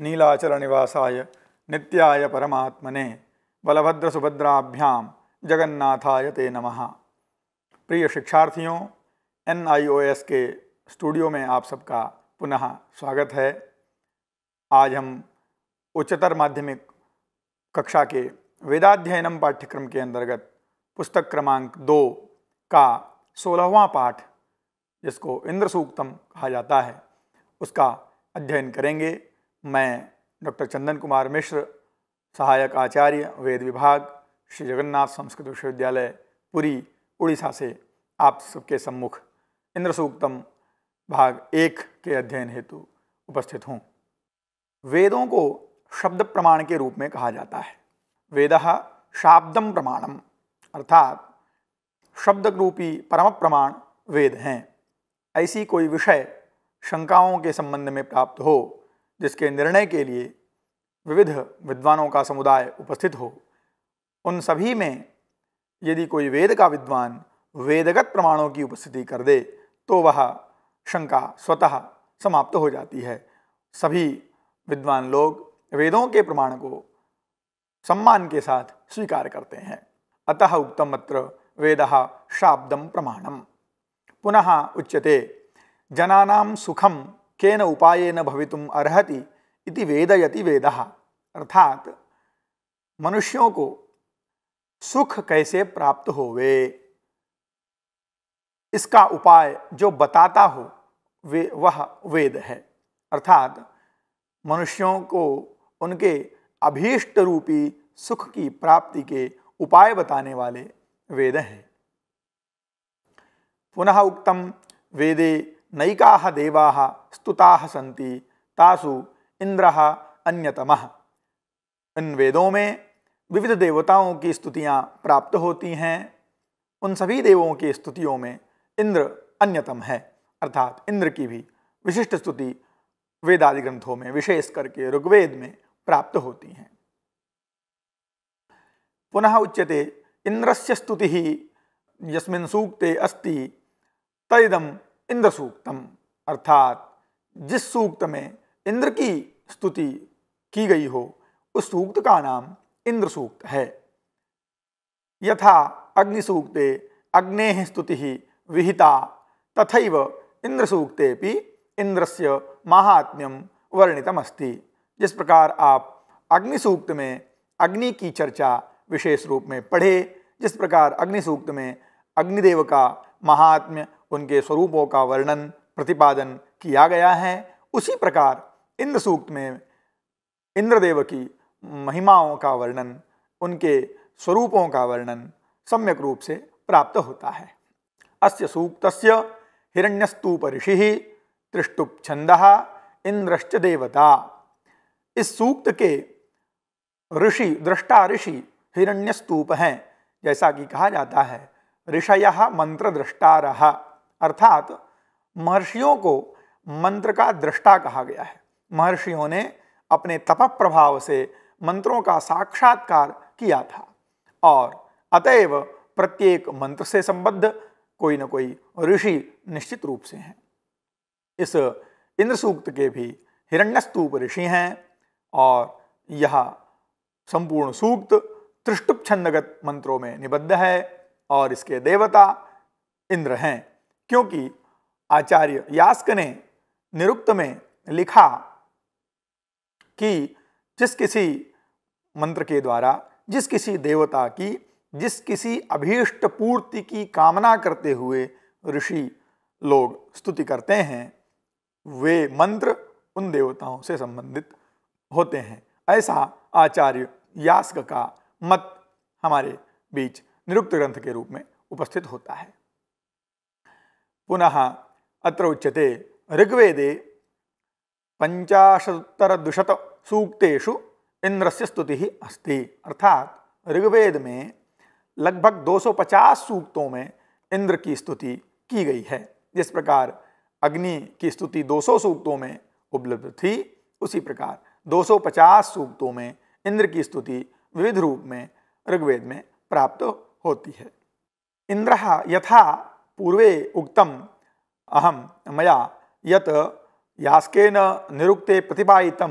नीलाचल निवासाय नित्याय परमात्मने बलभद्र सुभद्राभ्याम जगन्नाथाय ते नमः प्रिय शिक्षार्थियों एन के स्टूडियो में आप सबका पुनः स्वागत है आज हम उच्चतर माध्यमिक कक्षा के वेदाध्ययनम पाठ्यक्रम के अंतर्गत पुस्तक क्रमांक दो का सोलहवां पाठ जिसको इंद्र सूक्तम कहा जाता है उसका अध्ययन करेंगे मैं डॉक्टर चंदन कुमार मिश्र सहायक आचार्य वेद विभाग श्री जगन्नाथ संस्कृत विश्वविद्यालय पुरी उड़ीसा से आप सबके सम्मुख इंद्र सूक्तम भाग एक के अध्ययन हेतु उपस्थित हूँ वेदों को शब्द प्रमाण के रूप में कहा जाता है वेद शाब्दम प्रमाणम अर्थात शब्द रूपी परम प्रमाण वेद हैं ऐसी कोई विषय शंकाओं के संबंध में प्राप्त हो जिसके निर्णय के लिए विविध विद्वानों का समुदाय उपस्थित हो उन सभी में यदि कोई वेद का विद्वान वेदगत प्रमाणों की उपस्थिति कर दे तो वह शंका स्वतः समाप्त हो जाती है सभी विद्वान लोग वेदों के प्रमाण को सम्मान के साथ स्वीकार करते हैं अतः उक्तम अत्र वेद शाब्दम प्रमाणम पुनः उच्यते जनानाम सुखम केन उपायन भवितुम अर्हति इति वेदयति वेद अर्थात मनुष्यों को सुख कैसे प्राप्त होवे इसका उपाय जो बताता हो वे वह वेद है अर्थात मनुष्यों को उनके अभीष्ट रूपी सुख की प्राप्ति के उपाय बताने वाले वेद हैं पुनः उक्तम वेदे नैका देवा स्तुता सी तासु इंद्र अन्यतम इन वेदों में विविध देवताओं की स्तुतियाँ प्राप्त होती हैं उन सभी देवों की स्तुतियों में इंद्र अन्यतम है अर्थात इंद्र की भी विशिष्ट स्तुति वेदादि ग्रंथों में विशेष करके ऋग्वेद में प्राप्त होती हैं पुनः उच्यते इंद्रस्य स्तुति यस्मिन सूक्ते अस्ति तदिदम इंद्र सूक्तम अर्थात जिस सूक्त में इंद्र की स्तुति की गई हो उस सूक्त का नाम इंद्र सूक्त है यथा अग्निसूक्ते अग्ने स्तुति विहिता भी इंद्र से महात्म्यम वर्णितमस्ति जिस प्रकार आप अग्निसूक्त में अग्नि की चर्चा विशेष रूप में पढ़े जिस प्रकार अग्निसूक्त में अग्निदेव का महात्म्य उनके स्वरूपों का वर्णन प्रतिपादन किया गया है उसी प्रकार इंद्र सूक्त में इंद्रदेव की महिमाओं का वर्णन उनके स्वरूपों का वर्णन सम्यक रूप से प्राप्त होता है अस्य सूक्तस्य हिरण्यस्तूप ऋषि त्रिष्टुप छंद इंद्रश्च देवता इस सूक्त के ऋषि दृष्टा ऋषि हिरण्यस्तूप हैं जैसा कि कहा जाता है ऋषय मंत्र दृष्टार अर्थात महर्षियों को मंत्र का दृष्टा कहा गया है महर्षियों ने अपने तप प्रभाव से मंत्रों का साक्षात्कार किया था और अतएव प्रत्येक मंत्र से संबद्ध कोई ना कोई ऋषि निश्चित रूप से हैं इस इंद्र सूक्त के भी हिरण्यस्तूप ऋषि हैं और यह संपूर्ण सूक्त त्रिष्टुप छंदगत मंत्रों में निबद्ध है और इसके देवता इंद्र हैं क्योंकि आचार्य यास्क ने निरुक्त में लिखा कि जिस किसी मंत्र के द्वारा जिस किसी देवता की जिस किसी अभीष्ट पूर्ति की कामना करते हुए ऋषि लोग स्तुति करते हैं वे मंत्र उन देवताओं से संबंधित होते हैं ऐसा आचार्य यास्क का मत हमारे बीच निरुक्त ग्रंथ के रूप में उपस्थित होता है पुनः अत्र उच्यते ऋग्वेदे पंचाशतुत्तरदुशत सूक्तेषु इंद्रस्य स्तुति अस्ति अर्थात ऋग्वेद में लगभग 250 सूक्तों में इंद्र की स्तुति की गई है जिस प्रकार अग्नि की स्तुति 200 सूक्तों में उपलब्ध थी उसी प्रकार 250 सूक्तों में इंद्र की स्तुति विविध रूप में ऋग्वेद में प्राप्त होती है इंद्र यथा पूर्वे उक्तम अहम मया यत यास्केन निरुक्ते प्रतिपादित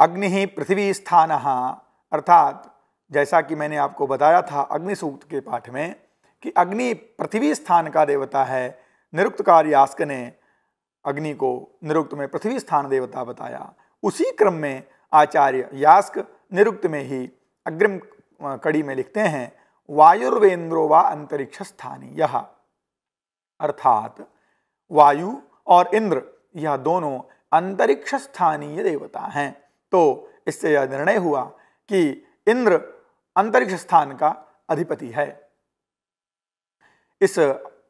अग्नि पृथ्वी स्थान अर्थात जैसा कि मैंने आपको बताया था अग्नि सूक्त के पाठ में कि अग्नि पृथ्वी स्थान का देवता है निरुक्त कार्यास्क ने अग्नि को निरुक्त में पृथ्वी स्थान देवता बताया उसी क्रम में आचार्य यास्क निरुक्त में ही अग्रिम कड़ी में लिखते हैं वायुर्वेंद्रो व वा अंतरिक्ष स्थानीय अर्थात वायु और इंद्र यह दोनों अंतरिक्ष स्थानीय देवता हैं तो इससे यह निर्णय हुआ कि इंद्र अंतरिक्ष स्थान का अधिपति है इस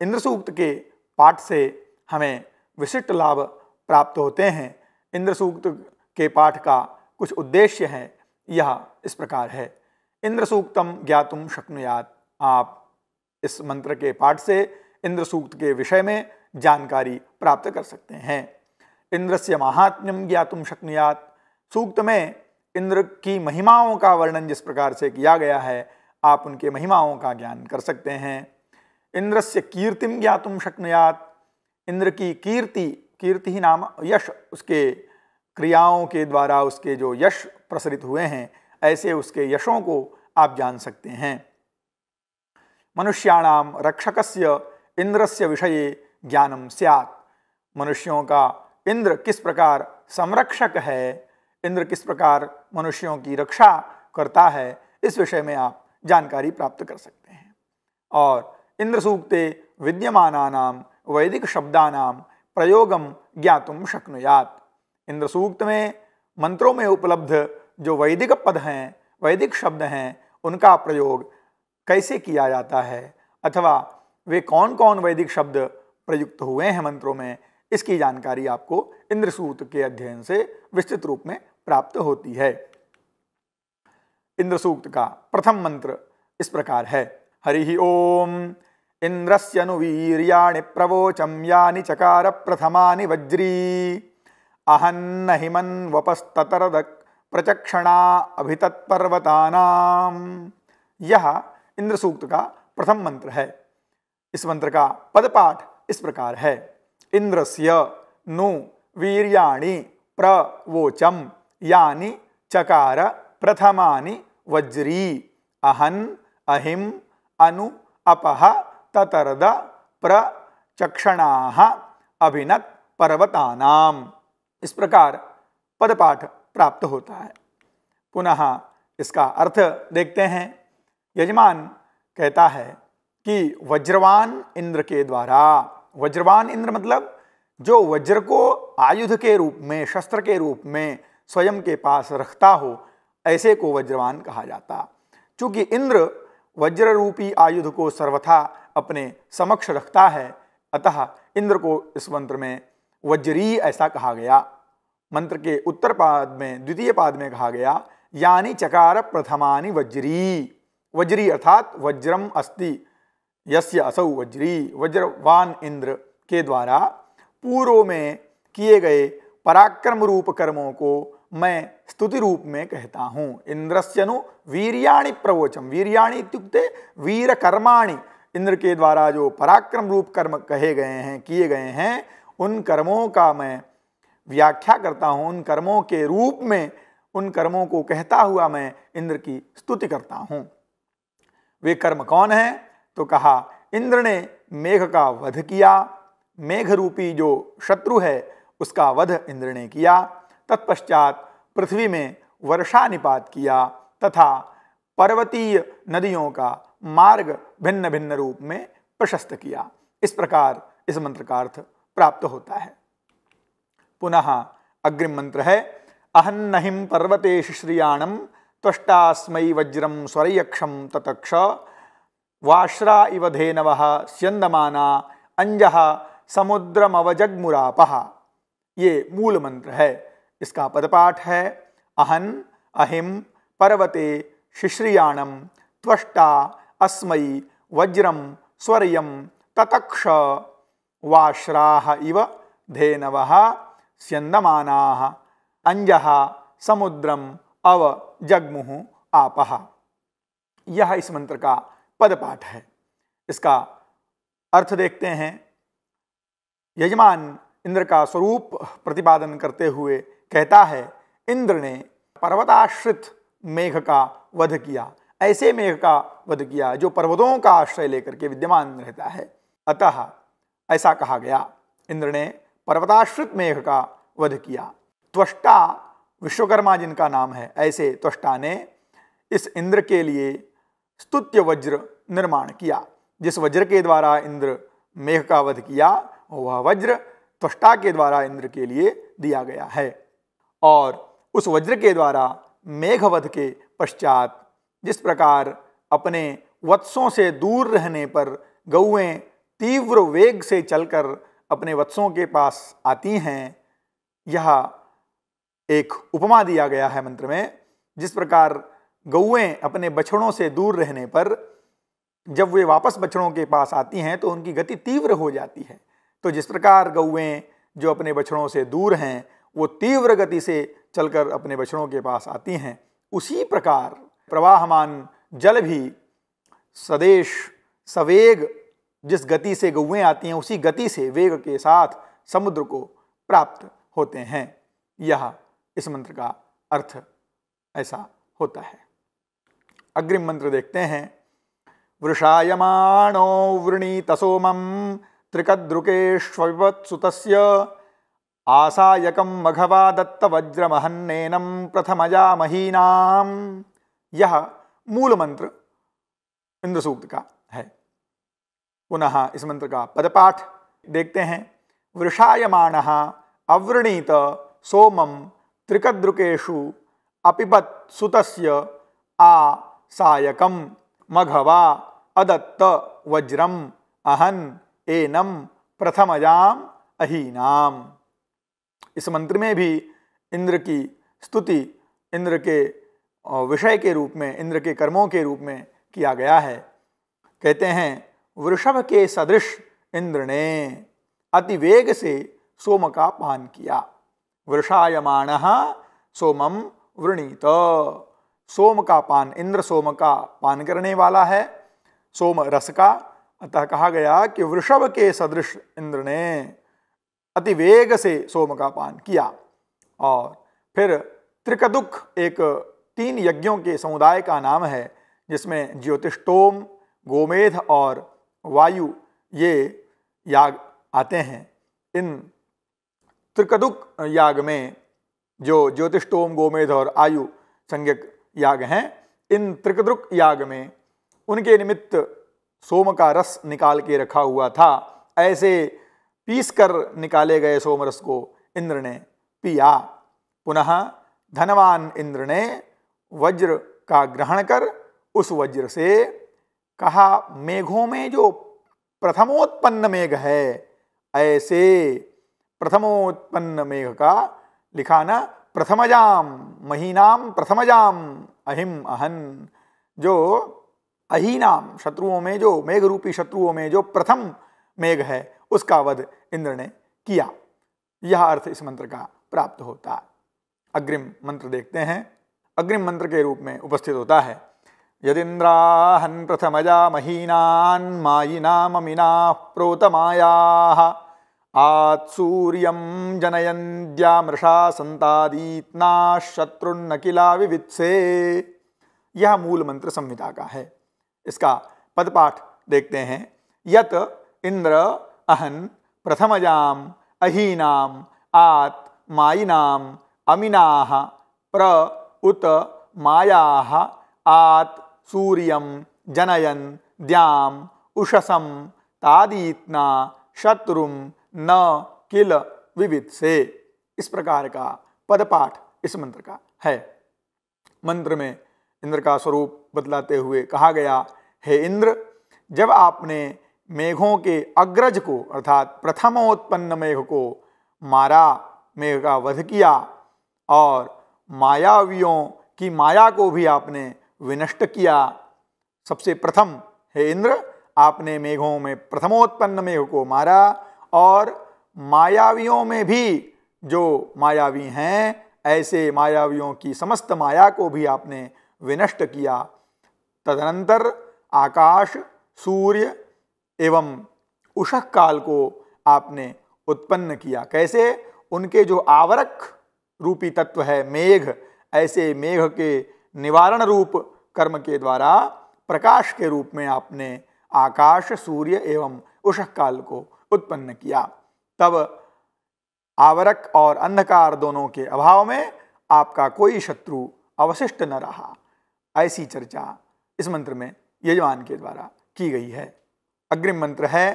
इंद्र सूक्त के पाठ से हमें विशिष्ट लाभ प्राप्त होते हैं इंद्र सूक्त के पाठ का कुछ उद्देश्य है यह इस प्रकार है इंद्र सूक्तम ज्ञातुम शक्नुयात आप इस मंत्र के पाठ से इंद्र सूक्त के विषय में जानकारी प्राप्त कर सकते हैं इंद्र से महात्म्यम ज्ञातुम शक्नुयात सूक्त में इंद्र की महिमाओं का वर्णन जिस प्रकार से किया गया है आप उनके महिमाओं का ज्ञान कर सकते हैं इंद्र से कीर्तिम ज्ञातुम शक्नुयात इंद्र की कीर्ति कीर्ति ही नाम यश उसके क्रियाओं के द्वारा उसके जो यश प्रसरित हुए हैं ऐसे उसके यशों को आप जान सकते हैं मनुष्याणाम इंद्र से विषय ज्ञानम सियात मनुष्यों का इंद्र किस प्रकार संरक्षक है इंद्र किस प्रकार मनुष्यों की रक्षा करता है इस विषय में आप जानकारी प्राप्त कर सकते हैं और इंद्र सूक्ते विद्यमान वैदिक नाम प्रयोगम ज्ञातुम शक्नुयात इंद्र सूक्त में मंत्रों में उपलब्ध जो वैदिक पद हैं वैदिक शब्द हैं उनका प्रयोग कैसे किया जाता है अथवा वे कौन कौन वैदिक शब्द प्रयुक्त हुए हैं मंत्रों में इसकी जानकारी आपको इंद्रसूत के अध्ययन से विस्तृत रूप में प्राप्त होती है इंद्रसूक्त का प्रथम मंत्र इस प्रकार है हरि ओम इंद्रस्यनुवीरियाणि प्रवोचम यानी चकार प्रथमा वज्री अहन्न हिमन वपस्तरद प्रचक्षणा अभितत्पर्वतानाम यह इंद्रसूक्त का प्रथम मंत्र है इस मंत्र का पदपाठ इस प्रकार है इंद्रस्य नु वीर्याणि प्रवोचम यानि चकार प्रथमानि वज्री अहन अहिम अनु अपह ततरद प्रचक्षणा अभिनत पर्वतानाम इस प्रकार पदपाठ प्राप्त होता है पुनः इसका अर्थ देखते हैं यजमान कहता है कि वज्रवान इंद्र के द्वारा वज्रवान इंद्र मतलब जो वज्र को आयुध के रूप में शस्त्र के रूप में स्वयं के पास रखता हो ऐसे को वज्रवान कहा जाता चूंकि इंद्र वज्र रूपी आयुध को सर्वथा अपने समक्ष रखता है अतः इंद्र को इस मंत्र में वज्री ऐसा कहा गया मंत्र के उत्तर पाद में द्वितीय पाद में कहा गया यानी चकार प्रथमानी वज्री वज्री अर्थात वज्रम अस्ति यस्य असौ वज्री वज्रवान इंद्र के द्वारा पूर्व में किए गए पराक्रम रूप कर्मों को मैं स्तुति रूप में कहता हूँ इंद्रस्यनु वीरियाणी प्रवोचम वीरियाणी इत्युक्ते वीर कर्माणि इंद्र के द्वारा जो पराक्रम रूप कर्म कहे गए हैं किए गए हैं उन कर्मों का मैं व्याख्या करता हूँ उन कर्मों के रूप में उन कर्मों को कहता हुआ मैं इंद्र की स्तुति करता हूँ वे कर्म कौन हैं तो कहा इंद्र ने मेघ का वध किया मेघ रूपी जो शत्रु है उसका वध इंद्र ने किया तत्पश्चात पृथ्वी में वर्षा निपात किया तथा पर्वतीय नदियों का मार्ग भिन्न भिन्न रूप में प्रशस्त किया इस प्रकार इस मंत्र का अर्थ प्राप्त होता है पुनः अग्रिम मंत्र है नहिम पर्वतेश श्रियाणम त्वष्टास्मयी वज्रम स्वरयक्षम ततक्ष वाश्रा इव धेनव स्यंदमाना अंजह समुद्रमवजगमुरापह ये मूल मंत्र है इसका पदपाठ है अहन अहिम पर्वते शिश्रियाणम त्वष्टा अस्मै वज्रम स्वर्यम ततक्ष वाश्रा इव धेनव स्यंदमाना अंजह समुद्रम अव जगमुह आपह यह इस मंत्र का पद पाठ है इसका अर्थ देखते हैं यजमान इंद्र का स्वरूप प्रतिपादन करते हुए कहता है इंद्र ने पर्वताश्रित मेघ का वध किया ऐसे मेघ का वध किया जो पर्वतों का आश्रय लेकर के विद्यमान रहता है अतः ऐसा कहा गया इंद्र ने पर्वताश्रित मेघ का वध किया त्वष्टा विश्वकर्मा जिनका नाम है ऐसे त्वष्टा ने इस इंद्र के लिए स्तुत्य वज्र निर्माण किया जिस वज्र के द्वारा इंद्र मेघ का वध किया वह वज्र त्वष्टा के द्वारा इंद्र के लिए दिया गया है और उस वज्र के द्वारा मेघवध के पश्चात जिस प्रकार अपने वत्सों से दूर रहने पर गौएं तीव्र वेग से चलकर अपने वत्सों के पास आती हैं यह एक उपमा दिया गया है मंत्र में जिस प्रकार गौएँ अपने बछड़ों से दूर रहने पर जब वे वापस बछड़ों के पास आती हैं तो उनकी गति तीव्र हो जाती है तो जिस प्रकार गौएँ जो अपने बछड़ों से दूर हैं वो तीव्र गति से चलकर अपने बछड़ों के पास आती हैं उसी प्रकार प्रवाहमान जल भी सदेश सवेग जिस गति से गौएँ आती हैं उसी गति से वेग के साथ समुद्र को प्राप्त होते हैं यह इस मंत्र का अर्थ ऐसा होता है अग्रिम मंत्र देखते हैं वृषायमाणो वृणीतसोमं त्रिकद्रुकेष्वत्सुतस्य आसाक मघवा दत्त दत्तवज्रमहन्नेनं प्रथमया महीना यह मूल मंत्र इंद्रसूक्त का है पुनः इस मंत्र का पदपाठ देखते हैं वृषायमाण अवृणीत सोमं त्रिकद्रुकेशु अपिबत सुत आ सायकम मघवा अदत्त वज्रम अहन एनम प्रथमजाम अहीनाम इस मंत्र में भी इंद्र की स्तुति इंद्र के विषय के रूप में इंद्र के कर्मों के रूप में किया गया है कहते हैं वृषभ के सदृश इंद्र ने अति वेग से सोम का पान किया वृषायमाण सोमम वृणीत सोम का पान इंद्र सोम का पान करने वाला है सोम रस का अतः कहा गया कि वृषभ के सदृश इंद्र ने अति वेग से सोम का पान किया और फिर त्रिकदुख एक तीन यज्ञों के समुदाय का नाम है जिसमें ज्योतिष्टोम गोमेध और वायु ये याग आते हैं इन त्रिकदुक याग में जो ज्योतिष्टोम गोमेध और आयु संज्ञक याग हैं इन त्रिकद्रुक याग में उनके निमित्त सोम का रस निकाल के रखा हुआ था ऐसे पीस कर निकाले गए सोम रस को इंद्र ने पिया पुनः धनवान इंद्र ने वज्र का ग्रहण कर उस वज्र से कहा मेघों में जो प्रथमोत्पन्न मेघ है ऐसे प्रथमोत्पन्न मेघ का लिखाना प्रथमजाम महीनाम प्रथमजाम अहिम अहन जो अहीनाम शत्रुओं में जो मेघ रूपी शत्रुओं में जो प्रथम मेघ है उसका वध इंद्र ने किया यह अर्थ इस मंत्र का प्राप्त होता अग्रिम मंत्र देखते हैं अग्रिम मंत्र के रूप में उपस्थित होता है यदिंद्राहन प्रथमजा मायिना ममिना प्रोतमाया आत्सूर्यं मृषा संतादीतना शत्रुन्न किला विवित्से यह मूल मंत्र संहिता का है इसका पदपाठ देखते हैं यत इंद्र अहन प्रथमजाम अहीनाम आत मायिनाम अमीना प्र उत माया आत सूर्य जनयन द्याम उषसम तादीतना शत्रुम न किल विविध से इस प्रकार का पद पाठ इस मंत्र का है मंत्र में इंद्र का स्वरूप बदलाते हुए कहा गया हे इंद्र जब आपने मेघों के अग्रज को अर्थात प्रथमोत्पन्न मेघ को मारा मेघ का वध किया और मायावियों की माया को भी आपने विनष्ट किया सबसे प्रथम हे इंद्र आपने मेघों में प्रथमोत्पन्न मेघ को मारा और मायावियों में भी जो मायावी हैं ऐसे मायावियों की समस्त माया को भी आपने विनष्ट किया तदनंतर आकाश सूर्य एवं उषक काल को आपने उत्पन्न किया कैसे उनके जो आवरक रूपी तत्व है मेघ ऐसे मेघ के निवारण रूप कर्म के द्वारा प्रकाश के रूप में आपने आकाश सूर्य एवं उषक काल को उत्पन्न किया तब आवरक और अंधकार दोनों के अभाव में आपका कोई शत्रु अवशिष्ट न रहा ऐसी चर्चा इस मंत्र में यजमान के द्वारा की गई है अग्रिम मंत्र है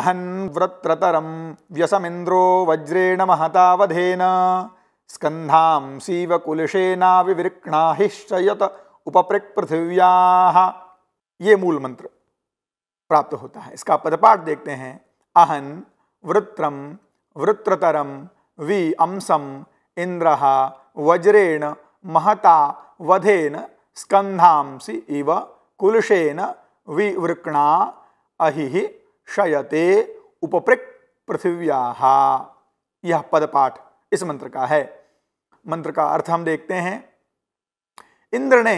अहन व्यसम व्यसमिंद्रो वज्रेण महतावधेन स्कंधा सीव कुलशेना विवृक्षणा उपप्रक पृथिव्या ये मूल मंत्र प्राप्त होता है इसका पदपाठ देखते हैं अहन वृत्रम वृत्रतरम वि अंसम इंद्र वज्रेण महता वधेन स्कंधांसि इव कुलशेन विवृक्णा अहि शयते उपपृक पृथिव्या यह पदपाठ इस मंत्र का है मंत्र का अर्थ हम देखते हैं इंद्र ने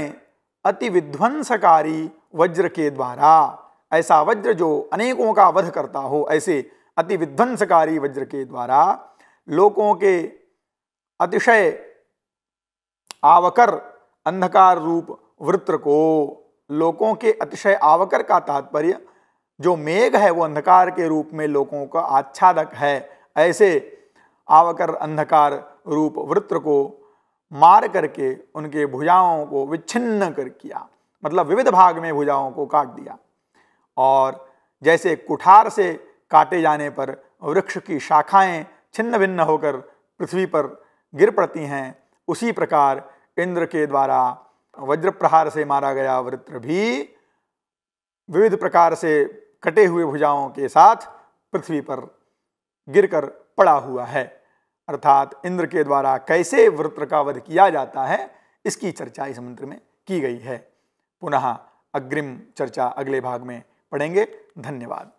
अति विध्वंसकारी वज्र के द्वारा ऐसा वज्र जो अनेकों का वध करता हो ऐसे अति विध्वंसकारी वज्र के द्वारा लोगों के अतिशय आवकर अंधकार रूप वृत्र को लोगों के अतिशय आवकर का तात्पर्य जो मेघ है वो अंधकार के रूप में लोगों का आच्छादक है ऐसे आवकर अंधकार रूप वृत्र को मार करके उनके भुजाओं को विच्छिन्न कर किया मतलब विविध भाग में भुजाओं को काट दिया और जैसे कुठार से काटे जाने पर वृक्ष की शाखाएं छिन्न भिन्न होकर पृथ्वी पर गिर पड़ती हैं उसी प्रकार इंद्र के द्वारा वज्र प्रहार से मारा गया वृत्र भी विविध प्रकार से कटे हुए भुजाओं के साथ पृथ्वी पर गिरकर पड़ा हुआ है अर्थात इंद्र के द्वारा कैसे वृत्र का वध किया जाता है इसकी चर्चा इस मंत्र में की गई है पुनः अग्रिम चर्चा अगले भाग में पढ़ेंगे धन्यवाद